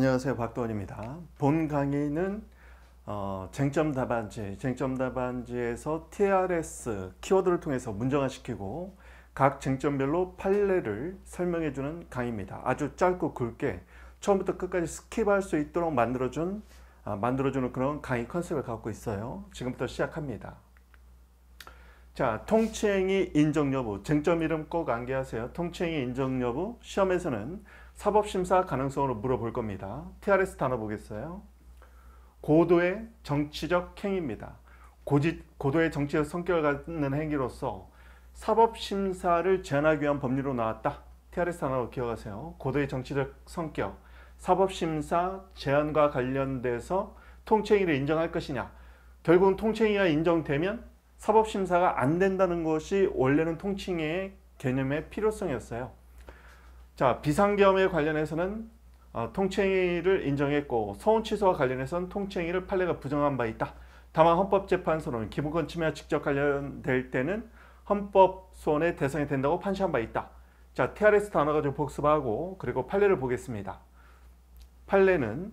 안녕하세요. 박도원입니다. 본 강의는 어, 쟁점 답안지, 쟁점 답안지에서 TRS 키워드를 통해서 문정화시키고 각 쟁점별로 판례를 설명해주는 강의입니다. 아주 짧고 굵게 처음부터 끝까지 스킵할 수 있도록 만들어준 아, 만들어주는 그런 강의 컨셉을 갖고 있어요. 지금부터 시작합니다. 자, 통치행위 인정 여부, 쟁점 이름 꼭 암기하세요. 통치행위 인정 여부, 시험에서는 사법심사 가능성으로 물어볼 겁니다. TRS 단어 보겠어요. 고도의 정치적 행위입니다. 고지, 고도의 정치적 성격을 갖는 행위로서 사법심사를 제한하기 위한 법률로 나왔다. TRS 단어 기억하세요. 고도의 정치적 성격, 사법심사 제한과 관련돼서 통치행위를 인정할 것이냐. 결국은 통치행위가 인정되면 사법심사가 안 된다는 것이 원래는 통치행위의 개념의 필요성이었어요. 자 비상겸에 관련해서는 어, 통치행위를 인정했고 소원 취소와 관련해서는 통치행위를 판례가 부정한 바 있다. 다만 헌법재판소는 기본권 침해와 직접 관련될 때는 헌법 소원의 대상이 된다고 판시한 바 있다. 자, TRS 단어 가좀 복습하고 그리고 판례를 보겠습니다. 판례는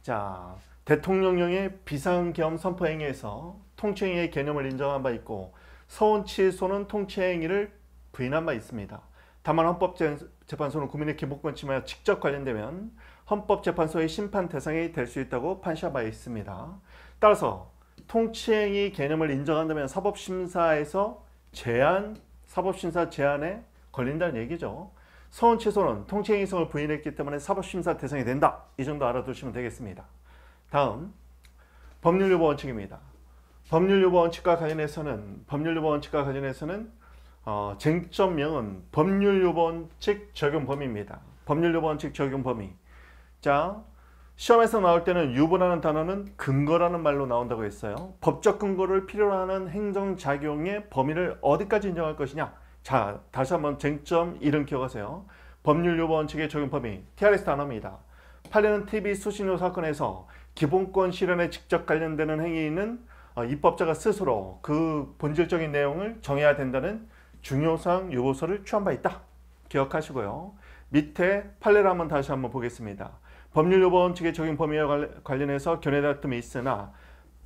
자 대통령령의 비상겸 선포행위에서 통치행위의 개념을 인정한 바 있고 서원 취소는 통치행위를 부인한 바 있습니다. 다만 헌법재판소는 국민의 기본권 침해와 직접 관련되면 헌법재판소의 심판 대상이 될 수 있다고 판시한 바 있습니다. 따라서 통치행위 개념을 인정한다면 사법심사에서 제한, 사법심사 제한에 걸린다는 얘기죠. 서원 취소는 통치행위성을 부인했기 때문에 사법심사 대상이 된다. 이 정도 알아두시면 되겠습니다. 다음, 법률유보 원칙입니다. 법률유보 원칙과 관련해서는 법률유보 원칙과 관련해서는 어, 쟁점명은 법률요번칙 적용 범위입니다. 법률요번칙 적용 범위. 자, 시험에서 나올 때는 유보라는 단어는 근거라는 말로 나온다고 했어요. 법적 근거를 필요로 하는 행정작용의 범위를 어디까지 인정할 것이냐. 자, 다시 한번 쟁점 이름 기억하세요. 법률요번칙의 적용 범위, TRS 단어입니다. 팔리는 TV 수신료 사건에서 기본권 실현에 직접 관련되는 행위는 어, 입법자가 스스로 그 본질적인 내용을 정해야 된다는 중요사항 요소를 취한 바 있다. 기억하시고요. 밑에 판례를 한번 다시 한번 보겠습니다. 법률요법원칙의 적용 범위와 관련해서 견해다툼이 있으나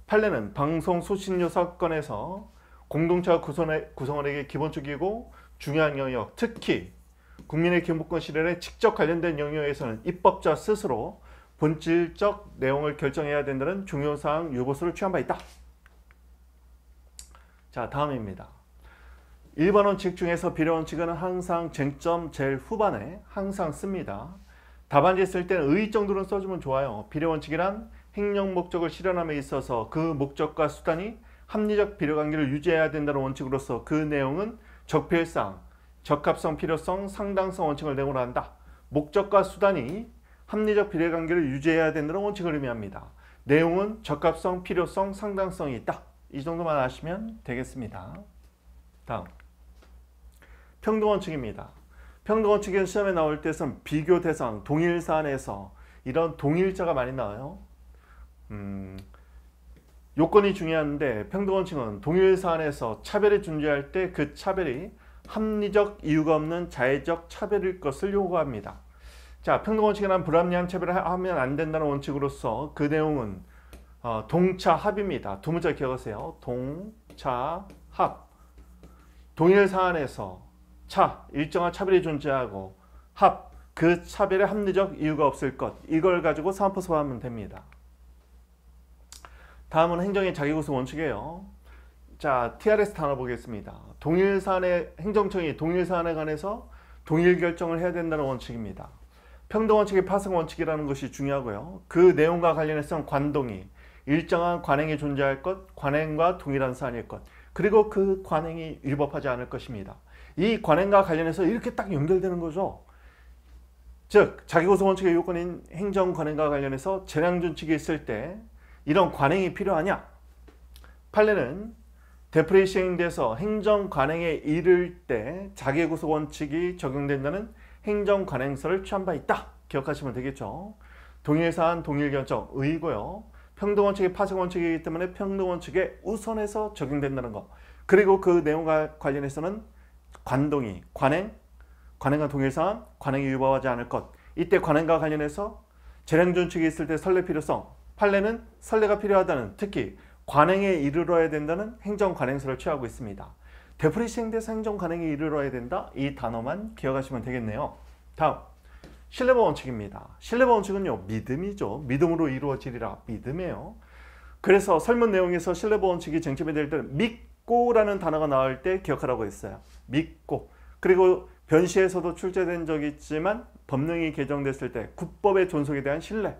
판례는 방송 소신료 사건에서 공동체와 구성원에게 기본적이고 중요한 영역, 특히 국민의 기본권 실현에 직접 관련된 영역에서는 입법자 스스로 본질적 내용을 결정해야 된다는 중요사항 요구서를 취한 바 있다. 자, 다음입니다. 1번 원칙 중에서 비례 원칙은 항상 쟁점 제일 후반에 항상 씁니다. 답안지 쓸 때는 의의 정도는 써주면 좋아요. 비례 원칙이란 행령 목적을 실현함에 있어서 그 목적과 수단이 합리적 비례관계를 유지해야 된다는 원칙으로서 그 내용은 적필상, 적합성, 필요성, 상당성 원칙을 내고난다. 목적과 수단이 합리적 비례관계를 유지해야 된다는 원칙을 의미합니다. 내용은 적합성, 필요성, 상당성이 있다. 이 정도만 아시면 되겠습니다. 다음 평등원칙입니다. 평등원칙은 시험에 나올 때선 비교 대상, 동일 사안에서 이런 동일자가 많이 나와요. 음, 요건이 중요한데 평등원칙은 동일 사안에서 차별이 존재할 때 그 차별이 합리적 이유가 없는 자의적 차별일 것을 요구합니다. 자, 평등원칙이란 불합리한 차별을 하면 안 된다는 원칙으로서 그 내용은 어, 동차합입니다. 두 문자 기억하세요. 동차합. 동일 사안에서 차, 일정한 차별이 존재하고 합, 그 차별의 합리적 이유가 없을 것 이걸 가지고 사안포 소화하면 됩니다. 다음은 행정의 자기구성 원칙이에요. 자, TRS 단어 보겠습니다. 동일 사안의 행정청이 동일 사안에 관해서 동일 결정을 해야 된다는 원칙입니다. 평등 원칙의 파생 원칙이라는 것이 중요하고요. 그 내용과 관련해서는 관동이 일정한 관행이 존재할 것, 관행과 동일한 사안일 것, 그리고 그 관행이 위법하지 않을 것입니다. 이 관행과 관련해서 이렇게 딱 연결되는 거죠. 즉자기구소 원칙의 요건인 행정 관행과 관련해서 재량 준칙이 있을 때 이런 관행이 필요하냐? 판례는 대풀이 시행돼서 행정 관행에 이를 때자기구소 원칙이 적용된다는 행정 관행서를 취한 바 있다. 기억하시면 되겠죠. 동일 사안 동일 결정 의고요. 평등 원칙이 파생 원칙이기 때문에 평등 원칙에 우선해서 적용된다는 것. 그리고 그 내용과 관련해서는 관동이, 관행, 관행과 동일사항, 관행이 유발하지 않을 것. 이때 관행과 관련해서 재량존축이 있을 때 설례 필요성, 판례는 설례가 필요하다는 특히 관행에 이르러야 된다는 행정관행서를 취하고 있습니다. 되풀이 시행돼서 행정관행에 이르러야 된다 이 단어만 기억하시면 되겠네요. 다음 신뢰보 원칙입니다. 신뢰보 원칙은요 믿음이죠. 믿음으로 이루어지리라 믿음이에요. 그래서 설문 내용에서 신뢰보 원칙이 쟁점이 될 때는 믿고라는 단어가 나올 때 기억하라고 했어요. 믿고 그리고 변시에서도 출제된 적이 있지만 법령이 개정됐을 때 국법의 존속에 대한 신뢰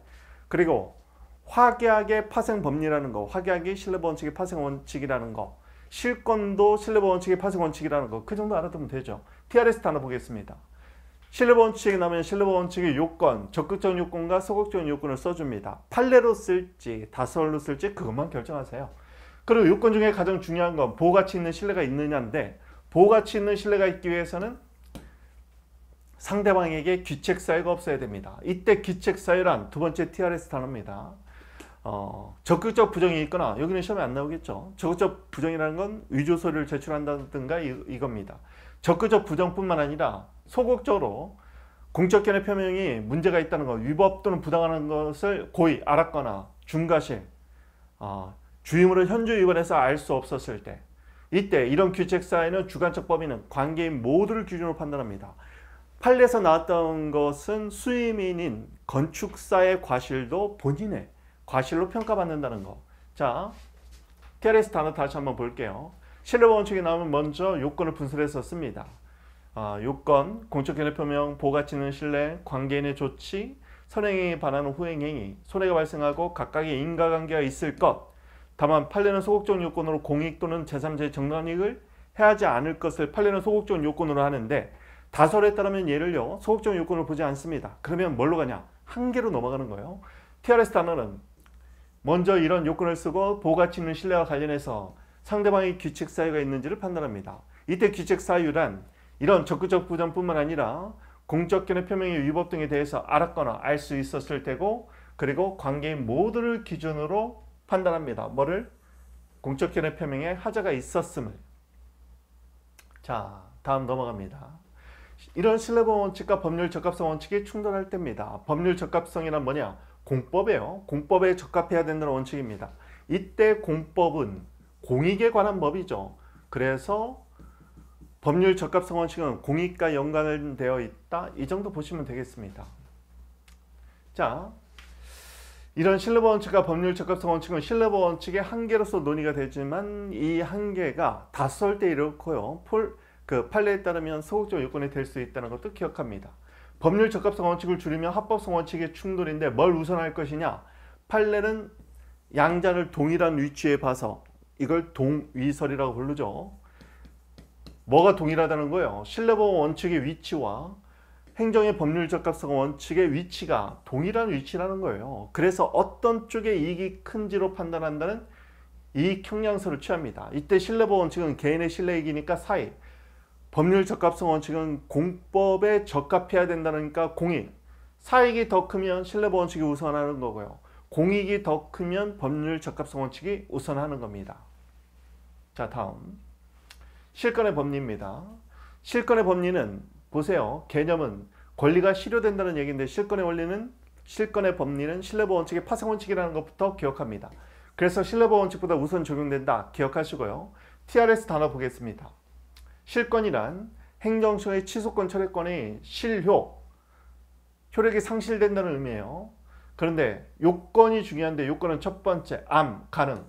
그리고 화계약의 파생 법리라는 거화계약이 신뢰 원칙의 파생 원칙이라는 거 실권도 신뢰 원칙의 파생 원칙이라는 거 그 정도 알아두면 되죠. TRS 단어 보겠습니다. 신뢰 원칙이 나면 오 신뢰 원칙의 요건, 적극적 요건과 소극적 요건을 써줍니다. 판례로 쓸지 다설로 쓸지 그것만 결정하세요. 그리고 요건 중에 가장 중요한 건 보호가치 있는 신뢰가 있느냐인데 보호가치 있는 신뢰가 있기 위해서는 상대방에게 귀책 사유가 없어야 됩니다. 이때 귀책 사유란 두 번째 TRS 단어입니다. 어, 적극적 부정이 있거나 여기는 시험에 안 나오겠죠. 적극적 부정이라는 건 위조 서류를 제출한다든가 이, 겁니다 적극적 부정뿐만 아니라 소극적으로 공적견의 표명이 문제가 있다는 것, 위법 또는 부당한 것을 고의, 알았거나 중과실, 어, 주임으로 현주 위반해서 알 수 없었을 때 이때 이런 규칙 사에는 주관적 범위는 관계인 모두를 기준으로 판단합니다. 판례에서 나왔던 것은 수임인인 건축사의 과실도 본인의 과실로 평가받는다는 거. 자, 케레스 단어 다시 한번 볼게요. 신뢰보험칙이 나오면 먼저 요건을 분석해서 씁니다. 아, 요건, 공적견해 표명, 보호가치는 신뢰, 관계인의 조치, 선행에 반하는 후행행위, 손해가 발생하고 각각의 인과관계가 있을 것, 다만 판례는 소극적 요건으로 공익 또는 제3자의 정당익을 해하지 않을 것을 판례는 소극적 요건으로 하는데 다설에 따르면 예를 들어 소극적 요건을 보지 않습니다. 그러면 뭘로 가냐? 한계로 넘어가는 거예요. TRS 단어는 먼저 이런 요건을 쓰고 보호가치 있는 신뢰와 관련해서 상대방의 규칙 사유가 있는지를 판단합니다. 이때 규칙 사유란 이런 적극적 부정뿐만 아니라 공적견의 표명의 위법 등에 대해서 알았거나 알 수 있었을 때고 그리고 관계인 모두를 기준으로 판단합니다. 뭐를? 공적견의 표명에 하자가 있었음을. 자, 다음 넘어갑니다. 이런 신뢰범 원칙과 법률 적합성 원칙이 충돌할 때입니다. 법률 적합성이란 뭐냐? 공법이에요. 공법에 적합해야 된다는 원칙입니다. 이때 공법은 공익에 관한 법이죠. 그래서 법률 적합성 원칙은 공익과 연관되어 있다. 이 정도 보시면 되겠습니다. 자, 이런 실버 원칙과 법률 적합성 원칙은 실버 원칙의 한계로서 논의가 되지만 이 한계가 다쏠 때 이렇고요. 폴, 그 판례에 따르면 소극적 요건이 될 수 있다는 것도 기억합니다. 법률 적합성 원칙을 줄이면 합법성 원칙의 충돌인데 뭘 우선할 것이냐? 판례는 양자를 동일한 위치에 봐서 이걸 동위설이라고 부르죠. 뭐가 동일하다는 거예요? 실내버험 원칙의 위치와 행정의 법률적 합성 원칙의 위치가 동일한 위치라는 거예요. 그래서 어떤 쪽의 이익이 큰지로 판단한다는 이익 형량서를 취합니다. 이때 신뢰보 원칙은 개인의 신뢰익이니까 사익, 법률 적합성 원칙은 공법에 적합해야 된다니까 공익, 사익이 더 크면 신뢰보 원칙이 우선하는 거고요. 공익이 더 크면 법률 적합성 원칙이 우선하는 겁니다. 자 다음 실권의 법리입니다. 실권의 법리는 보세요. 개념은 권리가 실효된다는 얘기인데 실권의 원리는 실권의 법리는 실내보 원칙의 파생 원칙이라는 것부터 기억합니다. 그래서 실내보 원칙보다 우선 적용된다 기억하시고요. TRS 단어 보겠습니다. 실권이란 행정처의 취소권 철회권이 실효, 효력이 상실된다는 의미예요. 그런데 요건이 중요한데 요건은 첫 번째, 암, 가능.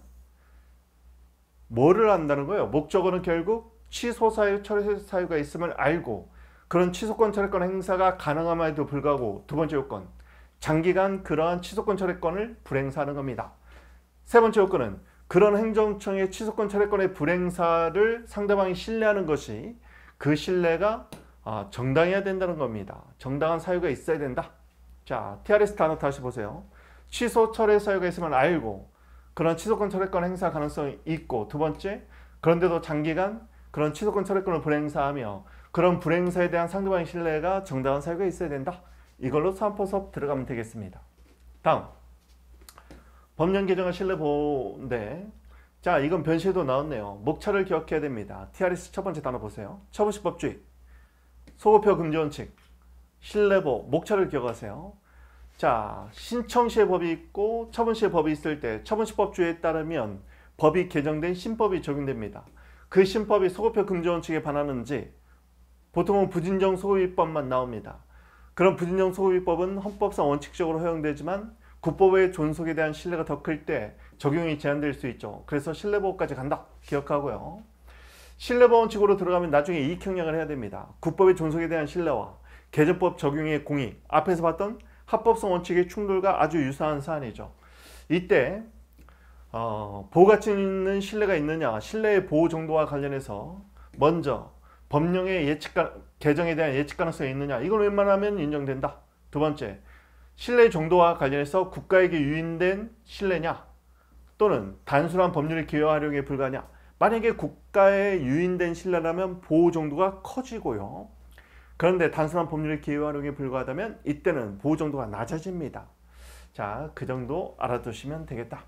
뭐를 안다는 거예요? 목적어는 결국 취소 사유, 철회 사유가 있음을 알고 그런 취소권 철회권 행사가 가능함에도 불구하고 두 번째 요건 장기간 그러한 취소권 철회권을 불행사하는 겁니다. 세 번째 요건은 그런 행정청의 취소권 철회권의 불행사를 상대방이 신뢰하는 것이 그 신뢰가 아, 정당해야 된다는 겁니다. 정당한 사유가 있어야 된다. 자, TRS 단어 다시 보세요. 취소 철회 사유가 있으면 알고 그런 취소권 철회권 행사 가능성이 있고 두 번째 그런데도 장기간 그런 취소권 철회권을 불행사하며 그런 불행사에 대한 상대방의 신뢰가 정당한 사유가 있어야 된다. 이걸로 삼포섭 들어가면 되겠습니다. 다음 법령 개정한 신뢰보호인데 자 이건 변시에도 나왔네요. 목차를 기억해야 됩니다. TRS 첫 번째 단어 보세요. 처분식 법주의 소급표 금지 원칙 신뢰보 목차를 기억하세요. 자 신청 시의 법이 있고 처분 시의 법이 있을 때 처분식 법주의에 따르면 법이 개정된 신법이 적용됩니다. 그 신법이 소급표 금지 원칙에 반하는지 보통은 부진정 소유법만 나옵니다. 그런 부진정 소유법은 헌법상 원칙적으로 허용되지만 국법의 존속에 대한 신뢰가 더 클 때 적용이 제한될 수 있죠. 그래서 신뢰보호까지 간다. 기억하고요. 신뢰보호 원칙으로 들어가면 나중에 이익형량을 해야 됩니다. 국법의 존속에 대한 신뢰와 개정법 적용의 공익, 앞에서 봤던 합법성 원칙의 충돌과 아주 유사한 사안이죠. 이때 어, 보호가치 있는 신뢰가 있느냐, 신뢰의 보호 정도와 관련해서 먼저 법령의 예측 개정에 대한 예측 가능성이 있느냐 이걸 웬만하면 인정된다. 두 번째 신뢰 정도와 관련해서 국가에게 유인된 신뢰냐 또는 단순한 법률의 기여 활용에 불과하냐 만약에 국가에 유인된 신뢰라면 보호 정도가 커지고요. 그런데 단순한 법률의 기여 활용에 불과하다면 이때는 보호 정도가 낮아집니다. 자, 그 정도 알아두시면 되겠다.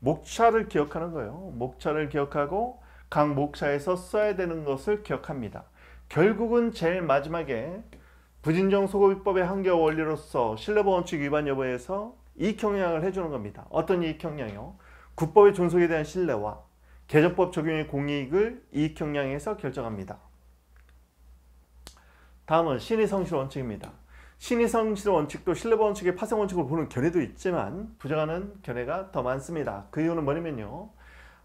목차를 기억하는 거예요. 목차를 기억하고 각 목차에서 써야 되는 것을 기억합니다. 결국은 제일 마지막에 부진정 소고비법의 한계 원리로서 신뢰보 원칙 위반 여부에서 이익형량을 해주는 겁니다. 어떤 이익형량이요? 국법의 존속에 대한 신뢰와 개정법 적용의 공익을 이익형량에서 결정합니다. 다음은 신의성실 원칙입니다. 신의성실 원칙도 신뢰보 원칙의 파생 원칙으 보는 견해도 있지만 부정하는 견해가 더 많습니다. 그 이유는 뭐냐면요.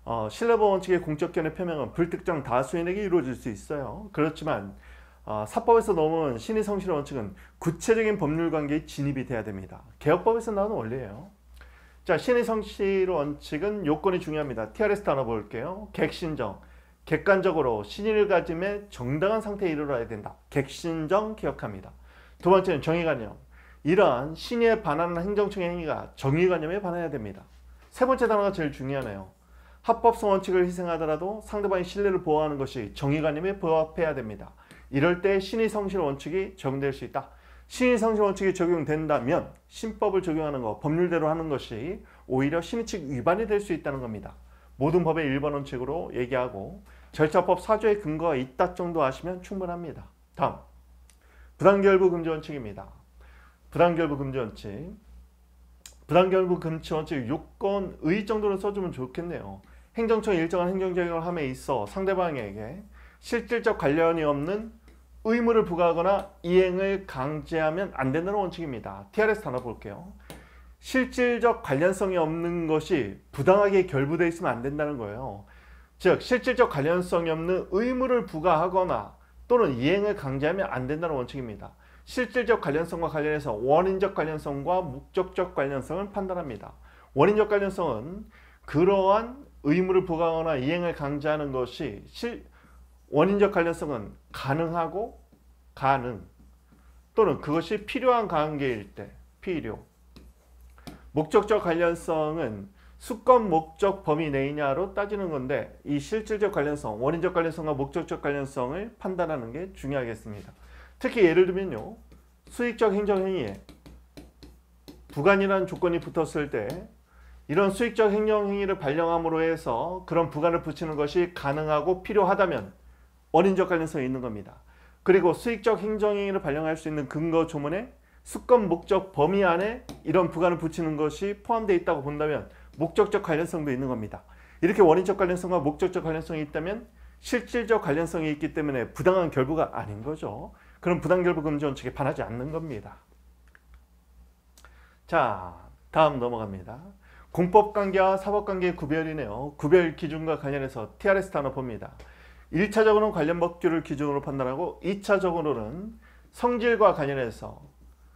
어, 실내보 원칙의 공적견의 표명은 불특정 다수인에게 이루어질 수 있어요. 그렇지만 어, 사법에서 넘은 신의 성실 의 원칙은 구체적인 법률 관계에 진입이 돼야 됩니다. 개혁법에서 나는 원리예요. 자, 신의 성실 의 원칙은 요건이 중요합니다. TRS 단어 볼게요. 객신정. 객관적으로 신의를 가짐에 정당한 상태에 이르러야 된다. 객신정 기억합니다. 두 번째는 정의관념. 이러한 신의에 반하는 행정청의 행위가 정의관념에 반해야 됩니다. 세 번째 단어가 제일 중요하네요. 합법성 원칙을 희생하더라도 상대방의 신뢰를 보호하는 것이 정의관념에 부합해야 됩니다. 이럴 때 신의성실 원칙이 적용될 수 있다. 신의성실 원칙이 적용된다면 신법을 적용하는 것, 법률대로 하는 것이 오히려 신의칙 위반이 될 수 있다는 겁니다. 모든 법의 1번 원칙으로 얘기하고 절차법 4조의 근거가 있다 정도 아시면 충분합니다. 다음, 부당결부 금지 원칙입니다. 부당결부 금지 원칙. 부당결부 금지 원칙 6건의 정도는 써주면 좋겠네요. 행정처 일정한 행정적을 함에 있어 상대방에게 실질적 관련이 없는 의무를 부과하거나 이행을 강제하면 안 된다는 원칙입니다. TRS 단어 볼게요. 실질적 관련성이 없는 것이 부당하게 결부되어 있으면 안 된다는 거예요. 즉 실질적 관련성이 없는 의무를 부과하거나 또는 이행을 강제하면 안 된다는 원칙입니다. 실질적 관련성과 관련해서 원인적 관련성과 목적적 관련성을 판단합니다. 원인적 관련성은 그러한 의무를 부과하거나 이행을 강제하는 것이 실 원인적 관련성은 가능하고 가능 또는 그것이 필요한 관계일 때 필요 목적적 관련성은 수권 목적 범위 내이냐로 따지는 건데 이 실질적 관련성, 원인적 관련성과 목적적 관련성을 판단하는 게 중요하겠습니다. 특히 예를 들면요. 수익적 행정 행위에 부관이라는 조건이 붙었을 때 이런 수익적 행령 행위를 발령함으로 해서 그런 부관을 붙이는 것이 가능하고 필요하다면 원인적 관련성이 있는 겁니다. 그리고 수익적 행정행위를 발령할 수 있는 근거 조문에 수권 목적 범위 안에 이런 부관을 붙이는 것이 포함되어 있다고 본다면 목적적 관련성도 있는 겁니다. 이렇게 원인적 관련성과 목적적 관련성이 있다면 실질적 관련성이 있기 때문에 부당한 결부가 아닌 거죠. 그런 부당결부 금지 원칙에 반하지 않는 겁니다. 자, 다음 넘어갑니다. 공법관계와 사법관계의 구별이네요. 구별 기준과 관련해서 TRS 단어 봅니다. 1차적으로는 관련 법규를 기준으로 판단하고 2차적으로는 성질과 관련해서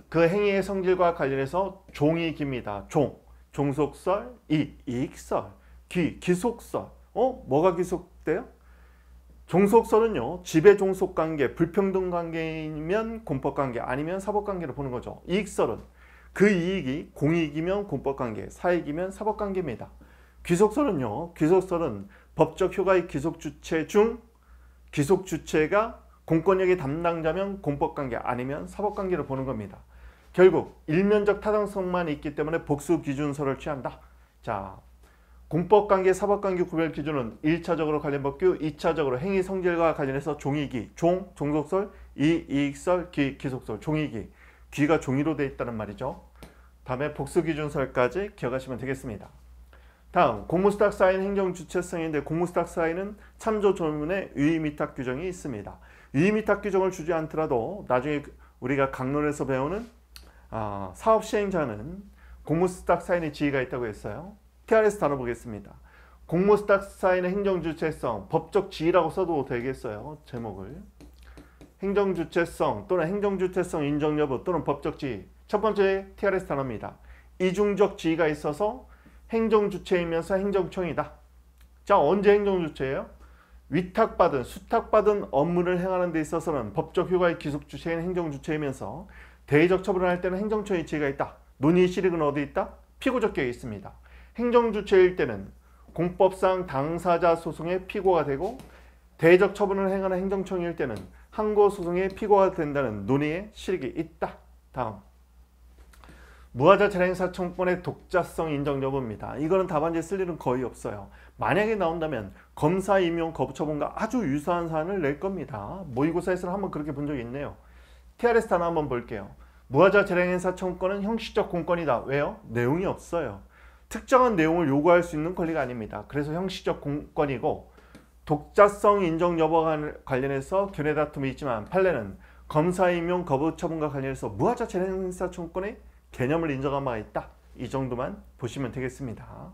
그 행위의 성질과 관련해서 종이 깁니다. 종, 종속설, 이, 이익설, 기, 기속설. 어? 뭐가 기속돼요? 종속설은요. 지배 종속관계, 불평등관계이면 공법관계 아니면 사법관계를 보는 거죠. 이익설은 그 이익이 공익이면 공법관계, 사익이면 사법관계입니다. 귀속설은요. 귀속설은 법적 효가의 귀속주체 중 귀속주체가 공권력의 담당자면 공법관계 아니면 사법관계를 보는 겁니다. 결국 일면적 타당성만 있기 때문에 복수 기준서를 취한다. 자, 공법관계, 사법관계 구별 기준은 1차적으로 관련법규, 2차적으로 행위 성질과 관련해서 종이기, 종, 종속설, 이, 이익설, 기, 기속설, 종이기. 귀가 종이로 되어 있다는 말이죠. 다음에 복수기준설까지 기억하시면 되겠습니다. 다음 공무수탁 사인 행정 주체성인데 공무수탁 사인은 참조 조문의 유의미탁 규정이 있습니다. 유의미탁 규정을 주지 않더라도 나중에 우리가 강론에서 배우는 어, 사업 시행자는 공무수탁 사인의 지위가 있다고 했어요. TRS 단어 보겠습니다. 공무수탁 사인의 행정 주체성, 법적 지위라고 써도 되겠어요. 제목을. 행정 주체성 또는 행정 주체성 인정 여부 또는 법적 지위 첫 번째 TRS 단어입니다. 이중적 지위가 있어서 행정주체이면서 행정청이다. 자 언제 행정주체예요? 위탁받은 수탁받은 업무를 행하는 데 있어서는 법적 효과의 기속주체인 행정주체이면서 대의적 처분을할 때는 행정청의 지위가 있다. 논의 실익은 어디 있다? 피고적격에 있습니다. 행정주체일 때는 공법상 당사자 소송의 피고가 되고 대의적 처분을 행하는 행정청일 때는 항고 소송의 피고가 된다는 논의의 실익이 있다. 다음 무화자 재량 사청권의 독자성 인정 여부입니다. 이거는 답안지에 쓸 일은 거의 없어요. 만약에 나온다면 검사 임용 거부처분과 아주 유사한 사안을 낼 겁니다. 모의고사에서는 한번 그렇게 본 적이 있네요. TRS 단어 한번 볼게요. 무화자 재량행사 청권은 형식적 공권이다. 왜요? 내용이 없어요. 특정한 내용을 요구할 수 있는 권리가 아닙니다. 그래서 형식적 공권이고 독자성 인정 여부와 관련해서 견해 다툼이 있지만 판례는 검사 임용 거부 처분과 관련해서 무화자 재량행사 청권의 개념을 인정한 바가 있다. 이 정도만 보시면 되겠습니다.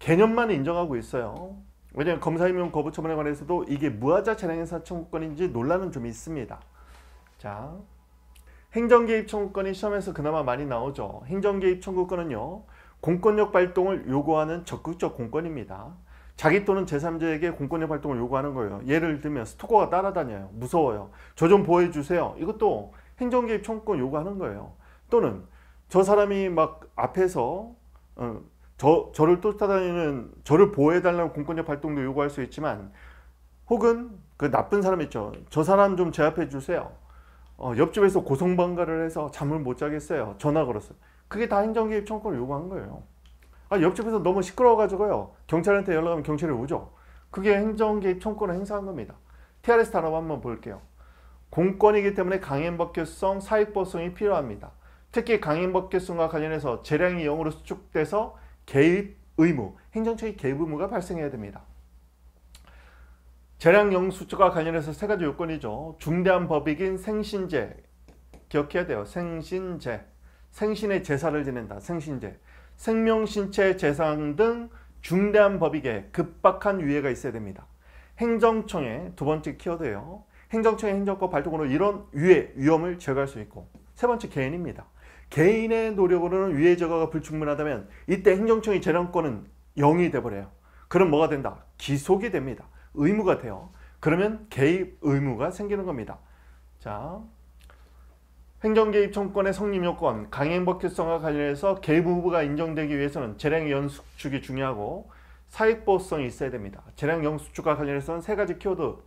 개념만 인정하고 있어요. 왜냐하면 검사임용 거부 처분에 관해서도 이게 무하자 재량행사 청구권인지 논란은 좀 있습니다. 자, 행정개입 청구권이 시험에서 그나마 많이 나오죠. 행정개입 청구권은요. 공권력 발동을 요구하는 적극적 공권입니다. 자기 또는 제3자에게 공권력 발동을 요구하는 거예요. 예를 들면 스토커가 따라다녀요. 무서워요. 저 좀 보호해주세요. 이것도 행정개입 청구권 요구하는 거예요. 또는 저 사람이 막 앞에서 어, 저, 저를 쫓아다니는 저를 보호해달라는 공권력 발동도 요구할 수 있지만 혹은 그 나쁜 사람 있죠. 저 사람 좀 제압해 주세요. 어, 옆집에서 고성방가를 해서 잠을 못 자겠어요. 전화 걸었어요. 그게 다 행정개입 청구를 요구한 거예요. 아, 옆집에서 너무 시끄러워가지고요. 경찰한테 연락하면 경찰이 오죠. 그게 행정개입 청구를 행사한 겁니다. TRS 단어 한번 볼게요. 공권이기 때문에 강행법규성, 사익법성이 필요합니다. 특히 강행법 개수와 관련해서 재량이 0으로 수축돼서 개입 의무, 행정처의 개입 의무가 발생해야 됩니다. 재량 0 수축과 관련해서 세 가지 요건이죠. 중대한 법익인 생신제, 기억해야 돼요. 생신제, 생신의 제사를 지낸다. 생신제, 생명, 신체, 재상 등 중대한 법익에 급박한 위해가 있어야 됩니다. 행정청의 두 번째 키워드예요. 행정청의 행정권 발동으로 이런 위해, 위험을 제거할 수 있고 세 번째 개인입니다. 개인의 노력으로는 위의 저가가 불충분하다면 이때 행정청의 재량권은 0이 돼버려요. 그럼 뭐가 된다? 기속이 됩니다. 의무가 돼요. 그러면 개입 의무가 생기는 겁니다. 자, 행정개입 청권의 성립요건, 강행법규성과 관련해서 개입 의무가 인정되기 위해서는 재량 연수축이 중요하고 사익보호성이 있어야 됩니다. 재량 연수축과 관련해서는 세 가지 키워드,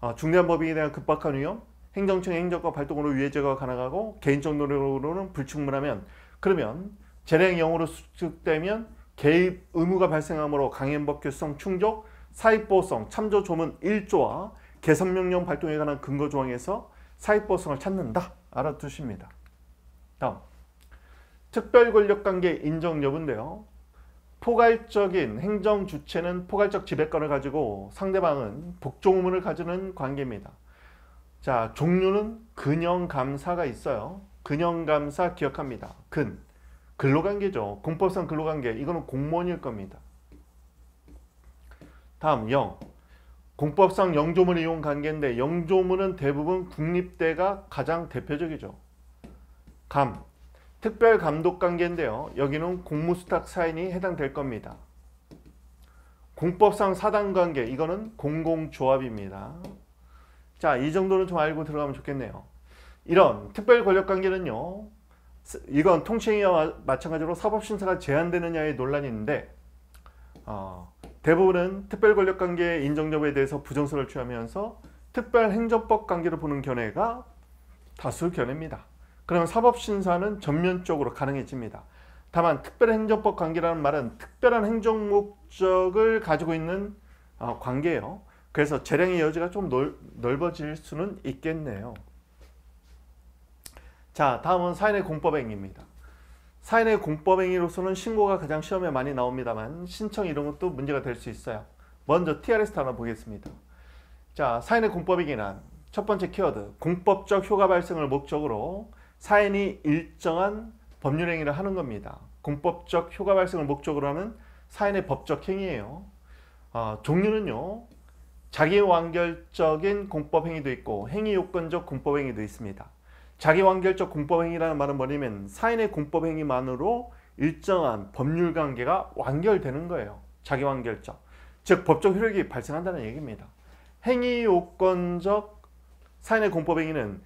어, 중대한 법익에 대한 급박한 위험, 행정청 의행적과 발동으로 위해제가 가능하고 개인적 노력으로는 불충분하면 그러면 재량형으로 수축되면 개입 의무가 발생하므로 강행법규성 충족, 사익보호성, 참조조문 1조와 개선명령 발동에 관한 근거조항에서 사익보호성을 찾는다. 알아두십니다. 다음, 특별권력관계 인정 여부인데요. 포괄적인 행정 주체는 포괄적 지배권을 가지고 상대방은 복종 의무를 가지는 관계입니다. 자, 종류는 근형감사가 있어요. 근형감사 기억합니다. 근, 근로관계죠. 공법상 근로관계, 이거는 공무원일 겁니다. 다음, 영. 공법상 영조문 이용 관계인데 영조문은 대부분 국립대가 가장 대표적이죠. 감, 특별 감독 관계인데요. 여기는 공무수탁 사인이 해당될 겁니다. 공법상 사단 관계, 이거는 공공조합입니다. 자, 이 정도는 좀 알고 들어가면 좋겠네요. 이런 특별 권력 관계는요. 이건 통칭이와 마찬가지로 사법 심사가 제한되느냐의 논란이 있는데 어, 대부분은 특별 권력 관계 인정 여부에 대해서 부정선을 취하면서 특별 행정법 관계를 보는 견해가 다수 견해입니다. 그러면 사법 심사는 전면적으로 가능해집니다. 다만 특별행정법 관계라는 말은 특별한 행정 목적을 가지고 있는 어, 관계예요. 그래서 재량의 여지가 좀 넓, 어질 수는 있겠네요. 자, 다음은 사인의 공법행위입니다. 사인의 공법행위로서는 신고가 가장 시험에 많이 나옵니다만 신청 이런 것도 문제가 될 수 있어요. 먼저 TRS 단어 보겠습니다. 자, 사인의 공법이기란 첫 번째 키워드, 공법적 효과 발생을 목적으로 사인이 일정한 법률행위를 하는 겁니다. 공법적 효과 발생을 목적으로 하는 사인의 법적 행위예요. 어, 종류는요. 자기완결적인 공법행위도 있고 행위요건적 공법행위도 있습니다. 자기완결적 공법행위라는 말은 뭐냐면 사인의 공법행위만으로 일정한 법률관계가 완결되는 거예요. 자기완결적. 즉 법적 효력이 발생한다는 얘기입니다. 행위요건적 사인의 공법행위는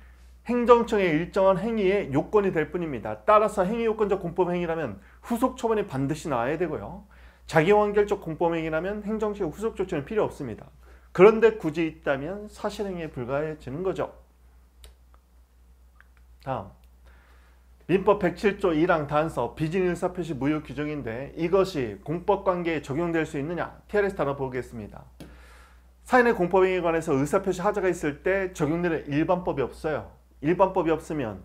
행정청의 일정한 행위의 요건이 될 뿐입니다. 따라서 행위요건적 공법행위라면 후속 처분이 반드시 나와야 되고요. 자기완결적 공법행위라면 행정처의 후속 조치는 필요 없습니다. 그런데 굳이 있다면 사실행위에 불과해지는 거죠. 다음 민법 107조 1항 단서 비즈니스 표시 무효 규정인데 이것이 공법관계에 적용될 수 있느냐 TLS 단어 보겠습니다. 사인의 공법행위에 관해서 의사표시 하자가 있을 때 적용되는 일반법이 없어요. 일반법이 없으면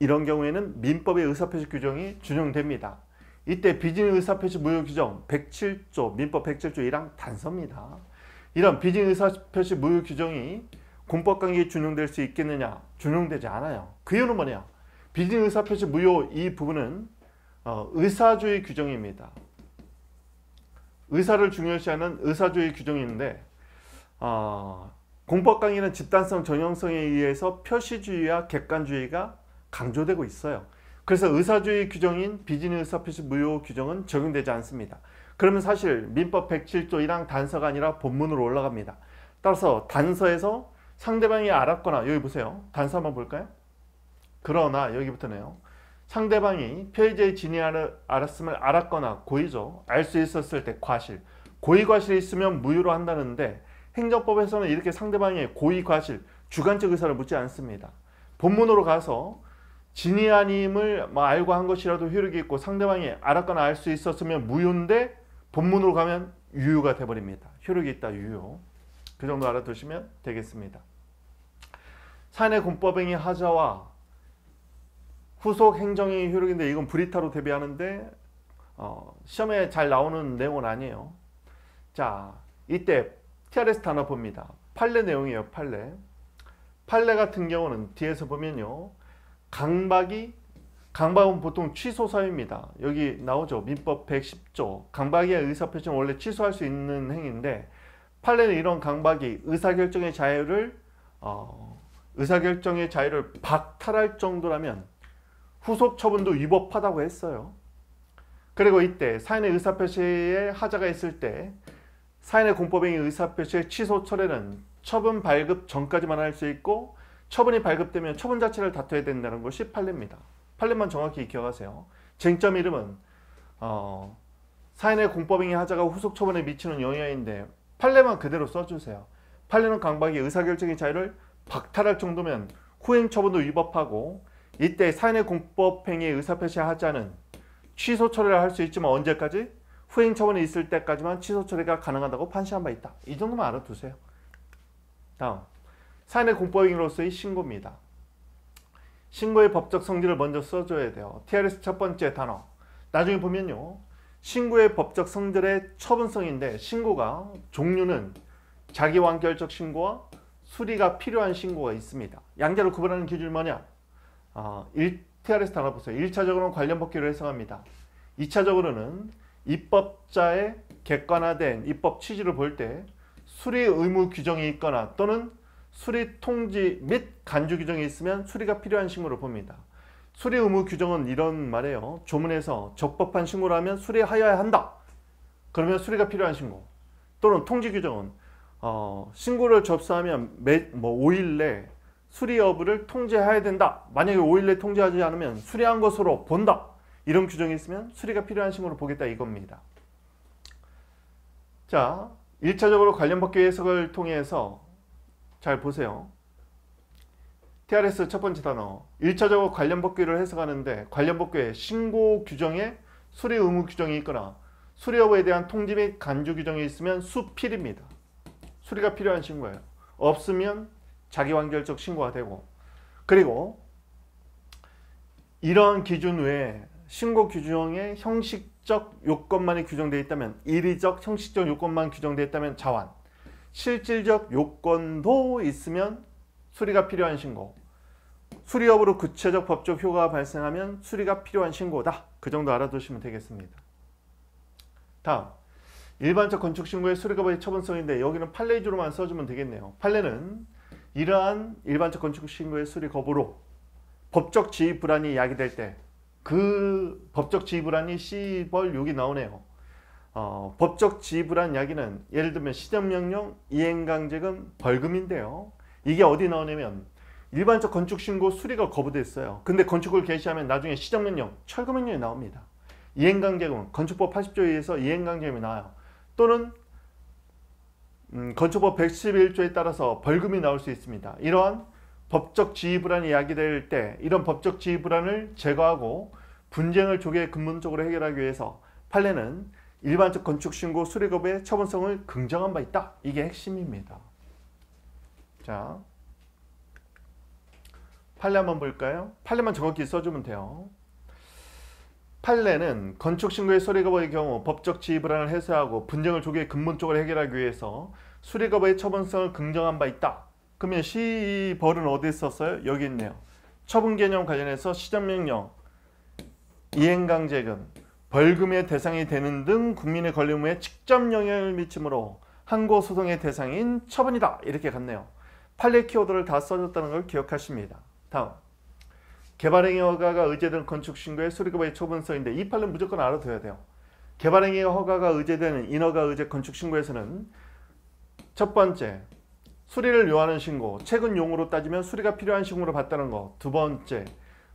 이런 경우에는 민법의 의사표시 규정이 준용됩니다. 이때 비즈니스 의사표시 무효 규정 107조 민법 107조 1항 단서입니다. 이런 비진 의사표시 무효 규정이 공법관계에 준용될 수 있겠느냐 준용되지 않아요 그 이유는 뭐냐 비진 의사표시 무효 이 부분은 어, 의사주의 규정입니다 의사를 중요시하는 의사주의 규정이 있는데 어, 공법 강의는 집단성 전형성에 의해서 표시주의와 객관주의가 강조되고 있어요. 그래서 의사주의 규정인 비즈니스 서피스 무효 규정은 적용되지 않습니다. 그러면 사실 민법 107조 1항 단서가 아니라 본문으로 올라갑니다. 따라서 단서에서 상대방이 알았거나 여기 보세요. 단서 한번 볼까요? 그러나 여기부터네요. 상대방이 피해자의 진위 알았음을 알았거나 고의죠. 알 수 있었을 때 과실. 고의 과실이 있으면 무효로 한다는데 행정법에서는 이렇게 상대방의 고의 과실, 주관적 의사를 묻지 않습니다. 본문으로 가서 진의 아님을 뭐 알고 한 것이라도 효력이 있고 상대방이 알았거나 알 수 있었으면 무효인데 본문으로 가면 유효가 돼버립니다. 효력이 있다 유효. 그 정도 알아두시면 되겠습니다. 사내 군법행위 하자와 후속 행정이 효력인데 이건 브리타로 대비하는데 어, 시험에 잘 나오는 내용은 아니에요. 자, 이때 TRS 단어 봅니다. 판례 내용이에요. 판례. 판례 같은 경우는 뒤에서 보면요. 강박이 강박은 보통 취소 사유입니다. 여기 나오죠. 민법 110조. 강박의 의사표시는 원래 취소할 수 있는 행위인데 판례는 이런 강박이 의사결정의 자유를 어, 의사결정의 자유를 박탈할 정도라면 후속 처분도 위법하다고 했어요. 그리고 이때 사인의 의사표시에 하자가 있을 때 사인의 공법행위 의사표시의 취소 철회는 처분 발급 전까지만 할 수 있고 처분이 발급되면 처분 자체를 다투야 된다는 것이 판례입니다. 판례만 정확히 기억하세요. 쟁점 이름은 어, 사인의 공법행위 하자가 후속 처분에 미치는 영향인데 판례만 그대로 써주세요. 판례는 강박이 의사결정의 자유를 박탈할 정도면 후행 처분도 위법하고 이때 사인의 공법행위 의사표시 하자는 취소 처리를 할 수 있지만 언제까지? 후행 처분이 있을 때까지만 취소 처리가 가능하다고 판시한 바 있다. 이 정도만 알아두세요. 다음 사인의 공법행위로서의 신고입니다. 신고의 법적 성질을 먼저 써줘야 돼요. TRS 첫 번째 단어. 나중에 보면요. 신고의 법적 성질의 처분성인데 신고가 종류는 자기완결적 신고와 수리가 필요한 신고가 있습니다. 양자로 구분하는 기준이 뭐냐? 어, 1, TRS 단어 보세요. 1차적으로는 관련 법규를 해석합니다. 2차적으로는 입법자의 객관화된 입법 취지를 볼 때 수리 의무 규정이 있거나 또는 수리 통지 및 간주 규정이 있으면 수리가 필요한 식물을 봅니다. 수리 의무 규정은 이런 말이에요. 조문에서 적법한 식물하면 수리하여야 한다. 그러면 수리가 필요한 식물 또는 통지 규정은 어, 신고를 접수하면 매, 뭐 5일 내 수리 여부를 통제해야 된다. 만약에 5일 내 통제하지 않으면 수리한 것으로 본다. 이런 규정이 있으면 수리가 필요한 식으로 보겠다 이겁니다. 자, 1차적으로 관련 법규 해석을 통해서 잘 보세요. TRS 첫 번째 단어 1차적으로 관련 법규를 해석하는데 관련 법규에 신고 규정에 수리 의무 규정이 있거나 수리 여부에 대한 통지 및 간주 규정이 있으면 수필입니다. 수리가 필요한 신고예요. 없으면 자기완결적 신고가 되고 그리고 이런 기준 외에 신고 규정에 형식적 요건만이 규정되어 있다면 이리적 형식적 요건만 규정되어 있다면 자완 실질적 요건도 있으면 수리가 필요한 신고 수리업으로 구체적 법적 효과가 발생하면 수리가 필요한 신고다. 그 정도 알아두시면 되겠습니다. 다음 일반적 건축신고의 수리가의 처분성인데 여기는 판례 주로만 써주면 되겠네요. 판례는 이러한 일반적 건축신고의 수리 거부로 법적 지휘 불안이 야기될 때 그 법적 지휘 불안이 C벌 6이 나오네요. 어, 법적 지불한 이야기는 예를 들면 시정명령, 이행강제금, 벌금인데요. 이게 어디 나오냐면 일반적 건축신고 수리가 거부됐어요. 근데 건축을 개시하면 나중에 시정명령, 철거명령이 나옵니다. 이행강제금은 건축법 80조에 의해서 이행강제금이 나와요. 또는 음, 건축법 111조에 따라서 벌금이 나올 수 있습니다. 이러한 법적 지위불안이 야기될 때 이런 법적 지위불안을 제거하고 분쟁을 조기에 근본적으로 해결하기 위해서 판례는 일반적 건축신고 수리거부의 처분성을 긍정한 바 있다. 이게 핵심입니다. 자, 판례 한번 볼까요? 판례만 정확히 써주면 돼요. 판례는 건축신고의 수리거의 경우 법적 지위 불안을 해소하고 분쟁을 조기에 근본적으로 해결하기 위해서 수리거의 처분성을 긍정한 바 있다. 그러면 시 벌은 어디에 썼어요? 여기 있네요. 처분 개념 관련해서 시정명령, 이행강제금, 벌금의 대상이 되는 등 국민의 권리 무에 직접 영향을 미치므로 항고 소송의 대상인 처분이다 이렇게 갔네요. 판례 키워드를 다 써줬다는 걸 기억하십니다. 다음 개발행위 허가가 의제된 건축 신고의 수리급의 처분서인데 이 판례는 무조건 알아둬야 돼요. 개발행위 허가가 의제되는 인허가 의제 건축 신고에서는 첫 번째 수리를 요하는 신고 최근 용어로 따지면 수리가 필요한 신고로 봤다는 거두 번째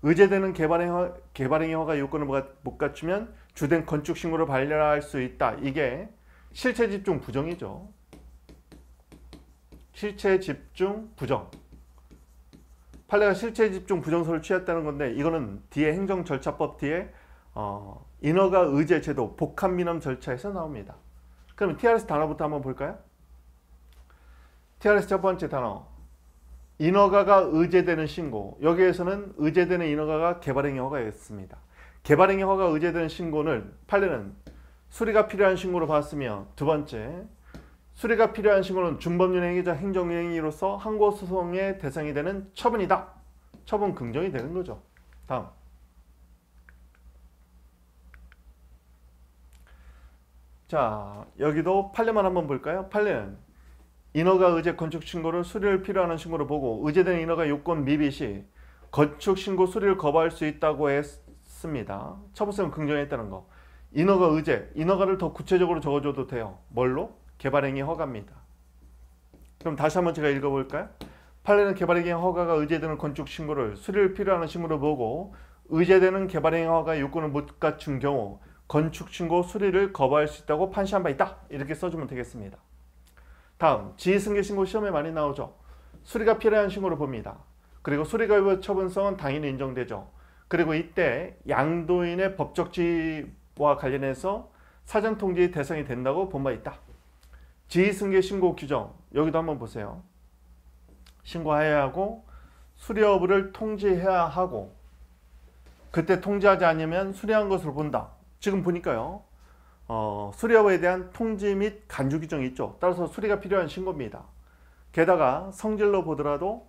의제되는 개발행위, 허가 요건을 못 갖추면 주된 건축 신고를 발열할 수 있다. 이게 실체 집중 부정이죠. 실체 집중 부정. 판례가 실체 집중 부정서를 취했다는 건데 이거는 뒤에 행정 절차법 뒤에 어, 인허가 의제 제도 복합 민원 절차에서 나옵니다. 그럼 TRS 단어부터 한번 볼까요? TRS 첫 번째 단어 인허가가 의제되는 신고 여기에서는 의제되는 인허가가 개발행위허가였습니다. 개발행위 허가 의제된 신고는 판례는 수리가 필요한 신고로 봤으며 두 번째 수리가 필요한 신고는 준법률 행위자 행정행위로서 항고 소송의 대상이 되는 처분이다. 처분 긍정이 되는 거죠. 다음 자 여기도 판례만 한번 볼까요? 판례는 인허가 의제 건축 신고를 수리를 필요하는 신고로 보고 의제된 인허가 요건 미비 시 건축 신고 수리를 거부할 수 있다고 했, 쳤습니다. 쳐봤으면 긍정했다는 거. 인허가 의제, 인허가를 더 구체적으로 적어줘도 돼요. 뭘로? 개발행위 허가입니다. 그럼 다시 한번 제가 읽어볼까요? 판례는 개발행위 허가가 의제되는 건축 신고를 수리를 필요하는 신고로 보고 의제되는 개발행위 허가 요건을 못 갖춘 경우 건축 신고 수리를 거부할 수 있다고 판시한 바 있다. 이렇게 써주면 되겠습니다. 다음, 지휘승계 신고 시험에 많이 나오죠. 수리가 필요한 신고를 봅니다. 그리고 수리가 처분성은 당연히 인정되죠. 그리고 이때 양도인의 법적지와 위 관련해서 사전 통지 대상이 된다고 본 바 있다. 지위승계 신고 규정 여기도 한번 보세요. 신고해야 하고 수리 여부 통지해야 하고 그때 통지하지 않으면 수리한 것으로 본다. 지금 보니까요. 어, 수리 여에 대한 통지 및 간주 규정이 있죠. 따라서 수리가 필요한 신고입니다. 게다가 성질로 보더라도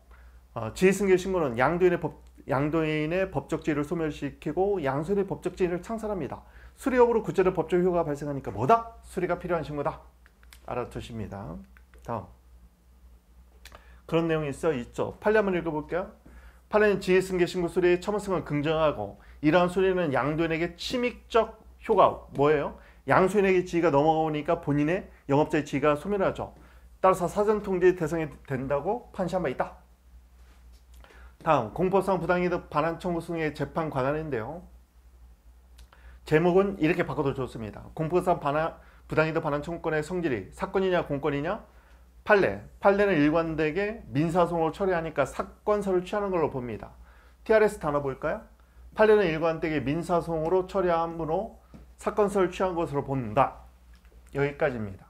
어, 지위승계 신고는 양도인의 법 양도인의 법적 지위를 소멸시키고 양손의 법적 지위를 창설합니다. 수리역으로 구제를 법적 효과가 발생하니까 뭐다? 수리가 필요한 신고다. 알아두십니다. 다음. 그런 내용이 있어 있죠. 판례 한 읽어볼게요. 판례는 지혜승계 신고 수리의 처분성을 긍정하고 이러한 수리는 양도인에게 침익적 효과 뭐예요? 양수인에게 지위가 넘어오니까 본인의 영업자의 지위가 소멸하죠. 따라서 사전 통제 대상이 된다고 판시한 바 있다. 다음 공포성 부당이득 반환 청구 승의 재판 관한인데요. 제목은 이렇게 바꿔도 좋습니다. 공포성 반환, 부당이득 반환 청구권의 성질이 사건이냐 공권이냐 판례. 판례는 일관되게 민사소송으 처리하니까 사건서를 취하는 걸로 봅니다. TRS 단어 볼까요? 판례는 일관되게 민사소송으로 처리함으로 사건서를 취한 것으로 본다. 여기까지입니다.